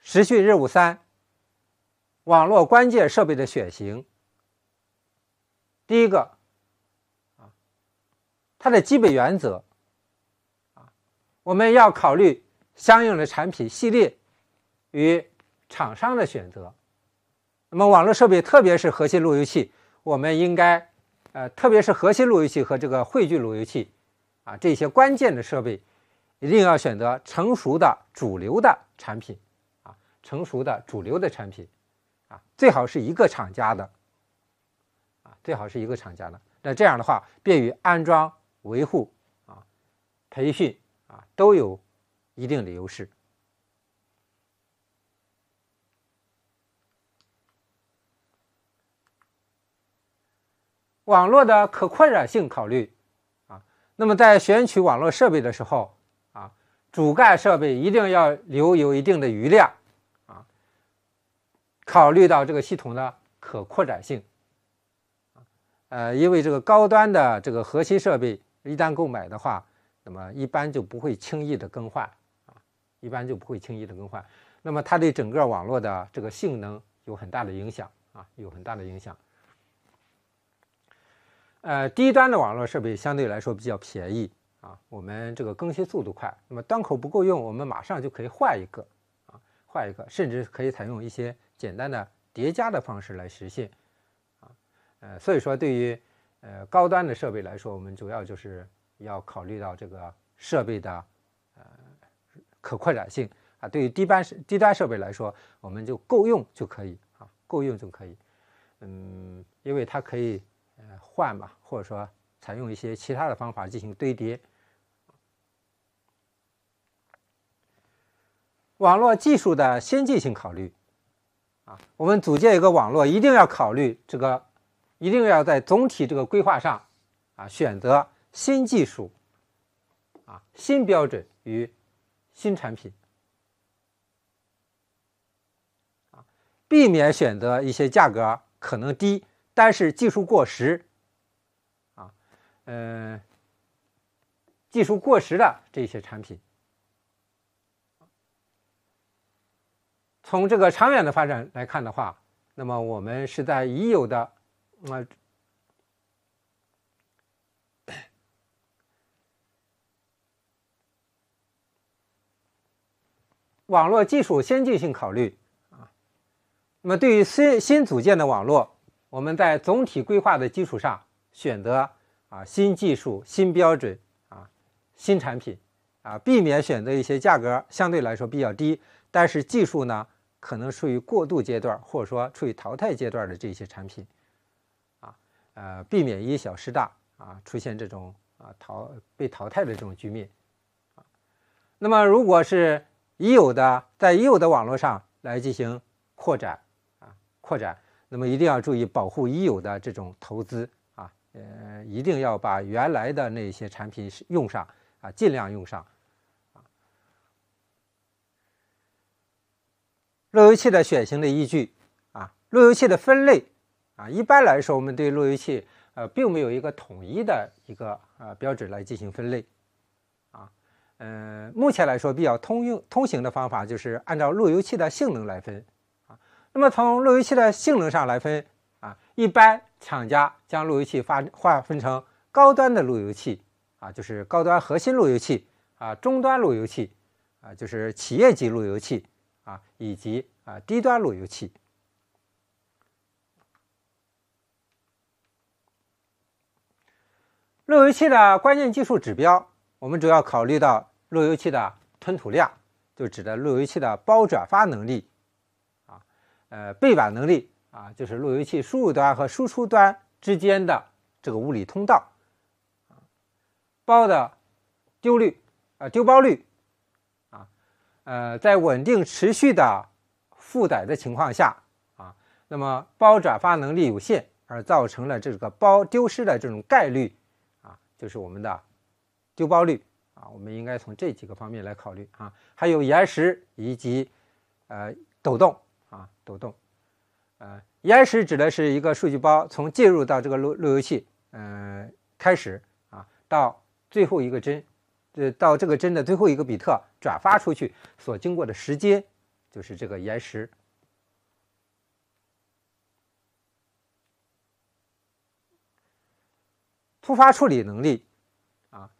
实训任务三：网络关键设备的选型。第一个，啊，它的基本原则，啊，我们要考虑相应的产品系列与厂商的选择。那么，网络设备特别是核心路由器，我们应该，呃，特别是核心路由器和这个汇聚路由器，啊，这些关键的设备。一定要选择成熟的主流的产品，啊，成熟的主流的产品，啊，最好是一个厂家的，啊，最好是一个厂家的。那这样的话，便于安装、维护啊、培训啊，都有一定的优势。网络的可扩展性考虑，啊，那么在选取网络设备的时候。主干设备一定要留有一定的余量，啊，考虑到这个系统的可扩展性，呃，因为这个高端的这个核心设备一旦购买的话，那么一般就不会轻易的更换，啊，一般就不会轻易的更换，那么它对整个网络的这个性能有很大的影响，啊，有很大的影响。呃，低端的网络设备相对来说比较便宜。啊，我们这个更新速度快，那么端口不够用，我们马上就可以换一个啊，换一个，甚至可以采用一些简单的叠加的方式来实现啊。呃，所以说对于呃高端的设备来说，我们主要就是要考虑到这个设备的呃可扩展性啊。对于低端低端设备来说，我们就够用就可以啊，够用就可以。嗯，因为它可以呃换嘛，或者说采用一些其他的方法进行堆叠。网络技术的先进性考虑，啊，我们组建一个网络，一定要考虑这个，一定要在总体这个规划上，啊，选择新技术，啊，新标准与新产品，啊，避免选择一些价格可能低，但是技术过时，啊，呃，技术过时的这些产品。从这个长远的发展来看的话，那么我们是在已有的啊网络技术先进性考虑啊，那么对于新新组建的网络，我们在总体规划的基础上选择啊新技术、新标准啊新产品啊，避免选择一些价格相对来说比较低，但是技术呢。可能处于过渡阶段，或者说处于淘汰阶段的这些产品，啊，呃，避免因小失大啊，出现这种啊淘被淘汰的这种局面啊。那么，如果是已有的在已有的网络上来进行扩展啊，扩展，那么一定要注意保护已有的这种投资啊，呃，一定要把原来的那些产品是用上啊，尽量用上。路由器的选型的依据啊，路由器的分类啊，一般来说，我们对路由器呃，并没有一个统一的一个呃标准来进行分类啊，嗯，目前来说比较通用通行的方法就是按照路由器的性能来分啊。那么从路由器的性能上来分啊，一般厂家将路由器发划分成高端的路由器啊，就是高端核心路由器啊，终端路由器啊，就是企业级路由器。啊，以及啊，低端路由器。路由器的关键技术指标，我们主要考虑到路由器的吞吐量，就指的路由器的包转发能力，啊，呃，背板能力，啊，就是路由器输入端和输出端之间的这个物理通道，包的丢率，啊，丢包率。呃，在稳定持续的负载的情况下啊，那么包转发能力有限，而造成了这个包丢失的这种概率啊，就是我们的丢包率啊。我们应该从这几个方面来考虑啊，还有延时以及呃抖动啊，抖动。呃，延时指的是一个数据包从进入到这个路路由器，嗯，开始啊，到最后一个帧。这到这个帧的最后一个比特转发出去所经过的时间，就是这个延时。突发处理能力，啊，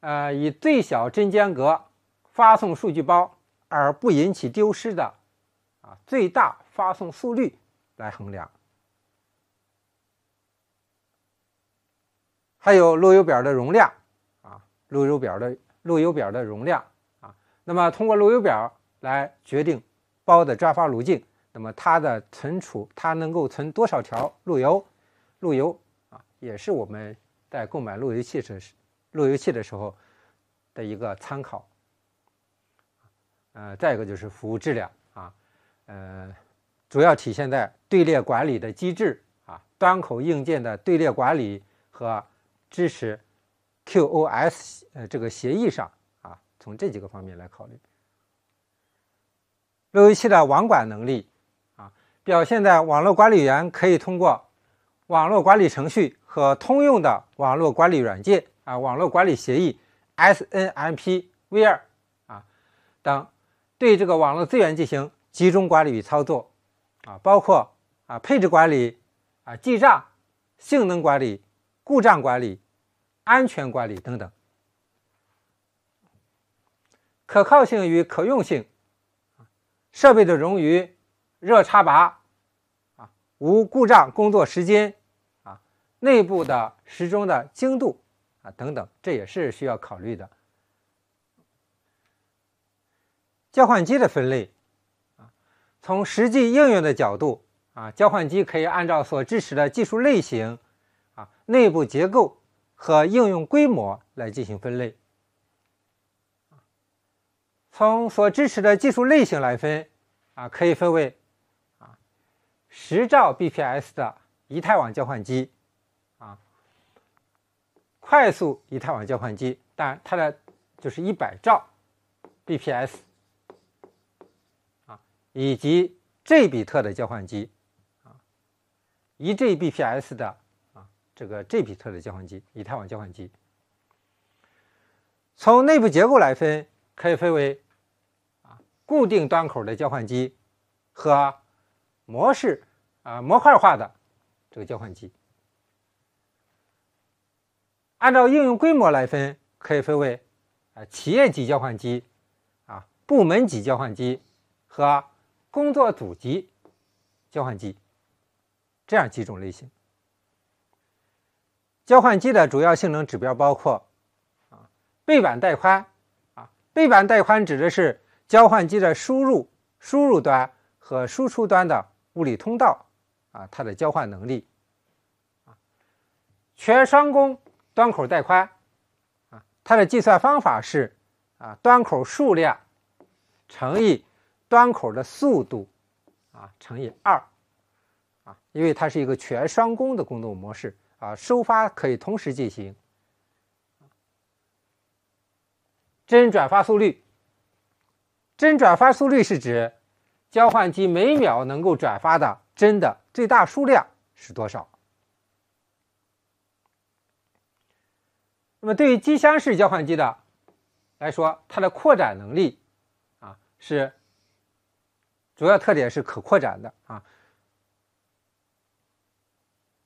呃，以最小帧间隔发送数据包而不引起丢失的，啊，最大发送速率来衡量。还有路由表的容量。路由表的路由表的容量啊，那么通过路由表来决定包的转发路径，那么它的存储，它能够存多少条路由，路由啊，也是我们在购买路由器时，路由器的时候的一个参考。呃，再一个就是服务质量啊，呃，主要体现在队列管理的机制啊，端口硬件的队列管理和支持。QOS 呃，这个协议上啊，从这几个方面来考虑。路由器的网管能力啊，表现在网络管理员可以通过网络管理程序和通用的网络管理软件啊，网络管理协议 SNMP、V2 啊等，对这个网络资源进行集中管理与操作啊，包括啊配置管理啊、记账、性能管理、故障管理。安全管理等等，可靠性与可用性，设备的冗余、热插拔，啊，无故障工作时间，啊，内部的时钟的精度，啊，等等，这也是需要考虑的。交换机的分类，啊，从实际应用的角度，啊，交换机可以按照所支持的技术类型，啊，内部结构。和应用规模来进行分类。从所支持的技术类型来分，啊，可以分为啊十兆 bps 的以太网交换机，啊，快速以太网交换机，但它的就是一百兆 bps，啊，以及 G 比特的交换机，啊，一 Gbps 的。这个 G 比特的交换机，以太网交换机，从内部结构来分，可以分为啊固定端口的交换机和模式啊模块化的这个交换机。按照应用规模来分，可以分为啊企业级交换机、啊部门级交换机和工作组级交换机这样几种类型。交换机的主要性能指标包括，啊，背板带宽，啊，背板带宽指的是交换机的输入、输入端和输出端的物理通道，啊，它的交换能力，啊，全双工端口带宽，啊，它的计算方法是，啊，端口数量乘以端口的速度，啊，乘以二，啊，因为它是一个全双工的工作模式。啊，收发可以同时进行。帧转发速率，帧转发速率是指交换机每秒能够转发的帧的最大数量是多少？那么对于机箱式交换机的来说，它的扩展能力啊是主要特点是可扩展的啊。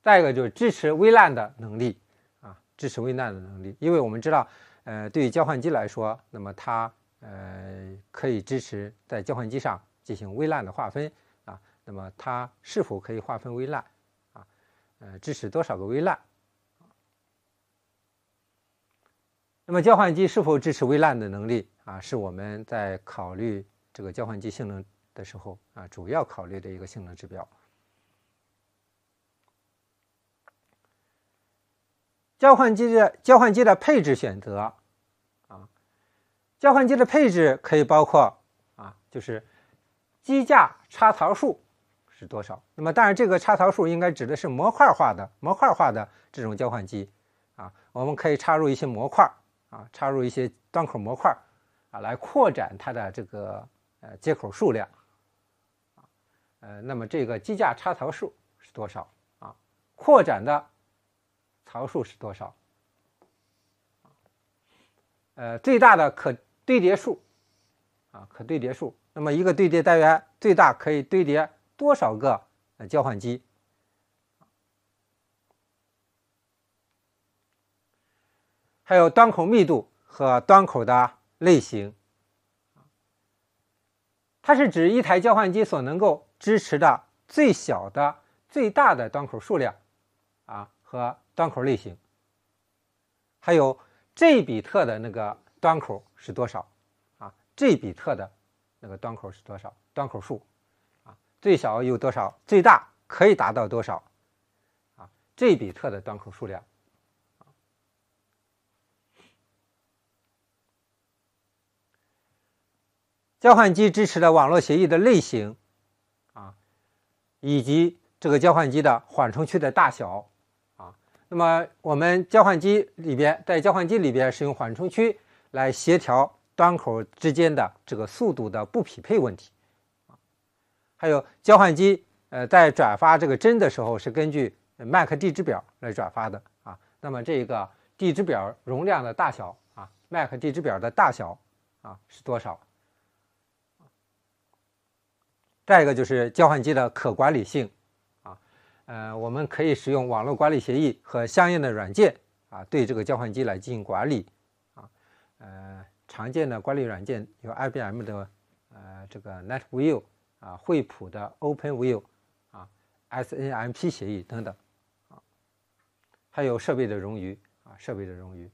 再一个就是支持微烂的能力，啊，支持微烂的能力，因为我们知道，呃，对于交换机来说，那么它，呃，可以支持在交换机上进行微烂的划分，啊，那么它是否可以划分微烂？啊，呃，支持多少个微烂？那么交换机是否支持微烂的能力，啊，是我们在考虑这个交换机性能的时候，啊，主要考虑的一个性能指标。交换机的交换机的配置选择啊，交换机的配置可以包括啊，就是机架插槽数是多少。那么当然，这个插槽数应该指的是模块化的模块化的这种交换机啊，我们可以插入一些模块啊，插入一些端口模块啊，来扩展它的这个呃接口数量啊。呃，那么这个机架插槽数是多少啊？扩展的。条数是多少？呃，最大的可堆叠数啊，可堆叠数。那么一个堆叠单元最大可以堆叠多少个交换机？还有端口密度和端口的类型，它是指一台交换机所能够支持的最小的、最大的端口数量啊和。端口类型，还有 G 比特的那个端口是多少啊？G 比特的那个端口是多少？端口数啊？最小有多少？最大可以达到多少啊？G 比特的端口数量。交换机支持的网络协议的类型啊，以及这个交换机的缓冲区的大小。那么我们交换机里边，在交换机里边使用缓冲区来协调端口之间的这个速度的不匹配问题啊。还有交换机呃，在转发这个帧的时候是根据 MAC 地址表来转发的啊。那么这个地址表容量的大小啊，MAC 地址表的大小啊是多少？再一个就是交换机的可管理性。呃，我们可以使用网络管理协议和相应的软件啊，对这个交换机来进行管理啊。呃，常见的管理软件有 IBM 的呃这个 NetView 啊，惠普的 OpenView 啊，SNMP 协议等等啊，还有设备的冗余啊，设备的冗余。